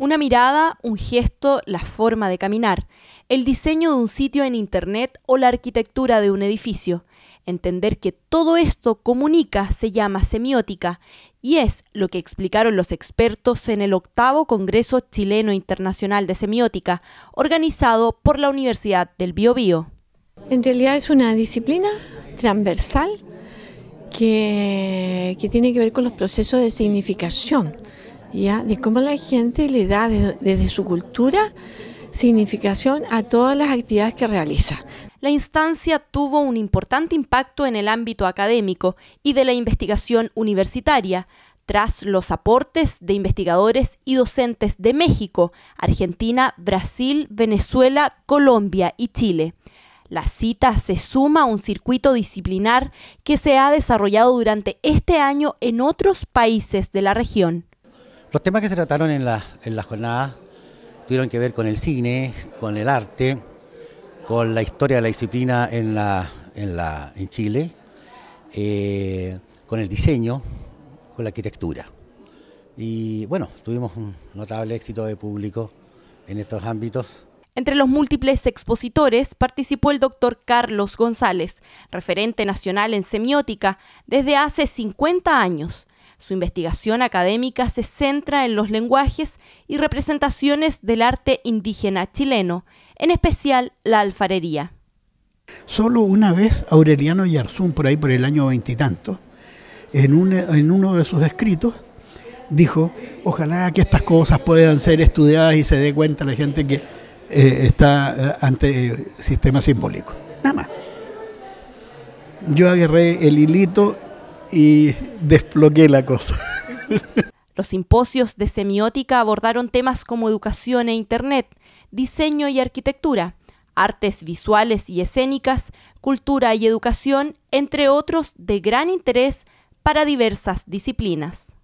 Una mirada, un gesto, la forma de caminar, el diseño de un sitio en Internet o la arquitectura de un edificio. Entender que todo esto comunica se llama semiótica y es lo que explicaron los expertos en el octavo Congreso Chileno Internacional de Semiótica, organizado por la Universidad del Biobío. En realidad es una disciplina transversal que, que tiene que ver con los procesos de significación de cómo la gente le da desde su cultura significación a todas las actividades que realiza. La instancia tuvo un importante impacto en el ámbito académico y de la investigación universitaria, tras los aportes de investigadores y docentes de México, Argentina, Brasil, Venezuela, Colombia y Chile. La cita se suma a un circuito disciplinar que se ha desarrollado durante este año en otros países de la región. Los temas que se trataron en la, en jornada tuvieron que ver con el cine, con el arte, con la historia de la disciplina en, Chile, eh, con el diseño, con la arquitectura. Y bueno, tuvimos un notable éxito de público en estos ámbitos. Entre los múltiples expositores participó el doctor Carlos González, referente nacional en semiótica desde hace 50 años su investigación académica se centra en los lenguajes y representaciones del arte indígena chileno, en especial la alfarería. Solo una vez Aureliano Yarzún, por ahí por el año veintitanto, en, en uno de sus escritos, dijo, ojalá que estas cosas puedan ser estudiadas y se dé cuenta la gente que eh, está eh, ante el sistema simbólico. Nada más. Yo agarré el hilito y desbloqueé la cosa. Los simposios de semiótica abordaron temas como educación e Internet, diseño y arquitectura, artes visuales y escénicas, cultura y educación, entre otros de gran interés para diversas disciplinas.